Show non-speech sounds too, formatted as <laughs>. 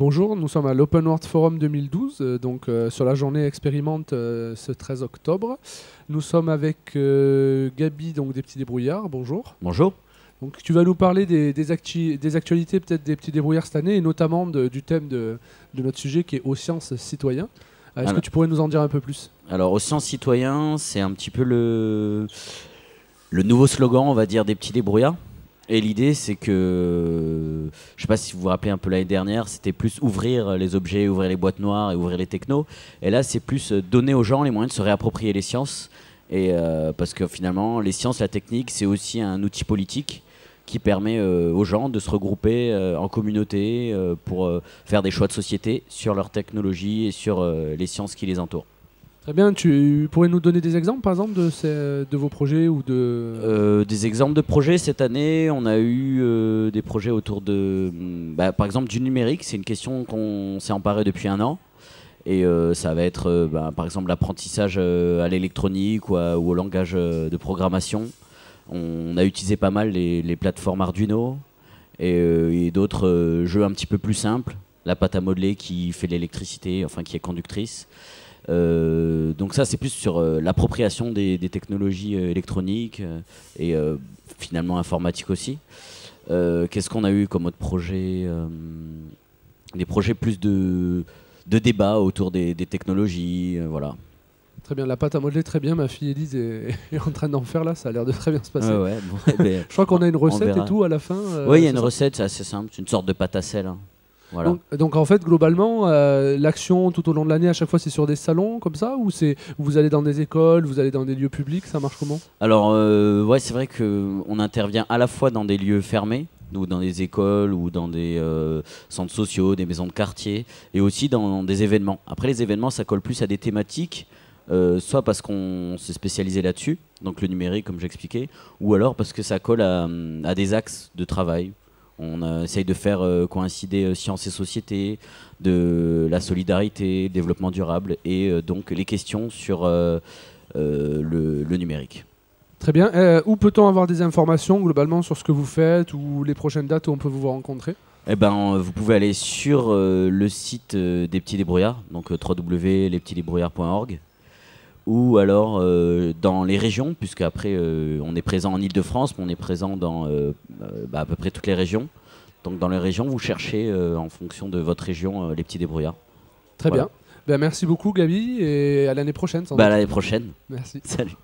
Bonjour, nous sommes à l'Open World Forum 2012, euh, donc euh, sur la journée expérimente euh, ce 13 octobre. Nous sommes avec Gabi, donc des petits débrouillards. Bonjour. Bonjour. Donc tu vas nous parler des, actualités peut-être des petits débrouillards cette année et notamment du thème de, notre sujet qui est aux sciences citoyens. Est-ce que tu pourrais nous en dire un peu plus Alors aux sciences citoyens, c'est un petit peu le, le nouveau slogan, on va dire, des petits débrouillards. Et l'idée, c'est que, je sais pas si vous vous rappelez un peu l'année dernière, c'était plus ouvrir les objets, ouvrir les boîtes noires et ouvrir les technos. Et là, c'est plus euh, donner aux gens les moyens de se réapproprier les sciences. Et euh, parce que finalement, les sciences, la technique, c'est aussi un outil politique qui permet euh, aux gens de se regrouper en communauté pour faire des choix de société sur leur technologie et sur les sciences qui les entourent. Très bien, tu pourrais nous donner des exemples par exemple de, de vos projets ou de... Euh, des exemples de projets cette année, on a eu euh, des projets autour de... Mm, bah, par exemple du numérique, c'est une question qu'on s'est emparé depuis un an. Et euh, ça va être bah, par exemple l'apprentissage à l'électronique ou, au langage de programmation. On a utilisé pas mal les, plateformes Arduino et d'autres jeux un petit peu plus simples. La pâte à modeler qui fait l'électricité, enfin qui est conductrice. Euh, donc ça, c'est plus sur euh, l'appropriation des, technologies euh, électroniques et finalement informatique aussi. Qu'est-ce qu'on a eu comme autre projet Des projets plus de, de débat autour des, technologies, voilà. Très bien, la pâte à modeler, très bien. Ma fille Elise <laughs> est, en train d'en faire là, ça a l'air de très bien se passer. Eh ben, <laughs> je crois qu'on a une recette et tout à la fin. oui, il y a une recette, c'est assez simple, c'est une sorte de pâte à sel. Hein. Donc, en fait, globalement, euh, l'action tout au long de l'année, à chaque fois, c'est sur des salons comme ça Ou c'est vous allez dans des écoles, vous allez dans des lieux publics Ça marche comment Alors, euh, ouais, c'est vrai qu'on intervient à la fois dans des lieux fermés, ou dans des écoles ou dans des euh, centres sociaux, des maisons de quartier, et aussi dans des événements. Après, les événements, ça colle plus à des thématiques, soit parce qu'on s'est spécialisé là-dessus, donc le numérique, comme j'expliquais, ou alors parce que ça colle à des axes de travail, on euh, essaye de faire euh, coïncider euh, sciences et société, de la solidarité, développement durable et donc les questions sur le, numérique. Très bien. où peut-on avoir des informations globalement sur ce que vous faites ou les prochaines dates où on peut vous rencontrer eh ben, vous pouvez aller sur le site des petits débrouillards, donc www.lespetitsdébrouillards.org ou alors euh, dans les régions, puisque après euh, on est présent en Ile-de-France, mais on est présent dans euh, bah, à peu près toutes les régions. Donc dans les régions, vous cherchez en fonction de votre région les petits débrouillards. Très bien. Ben, merci beaucoup Gabi et à l'année prochaine. Sans bah, à l'année prochaine. Merci. Salut.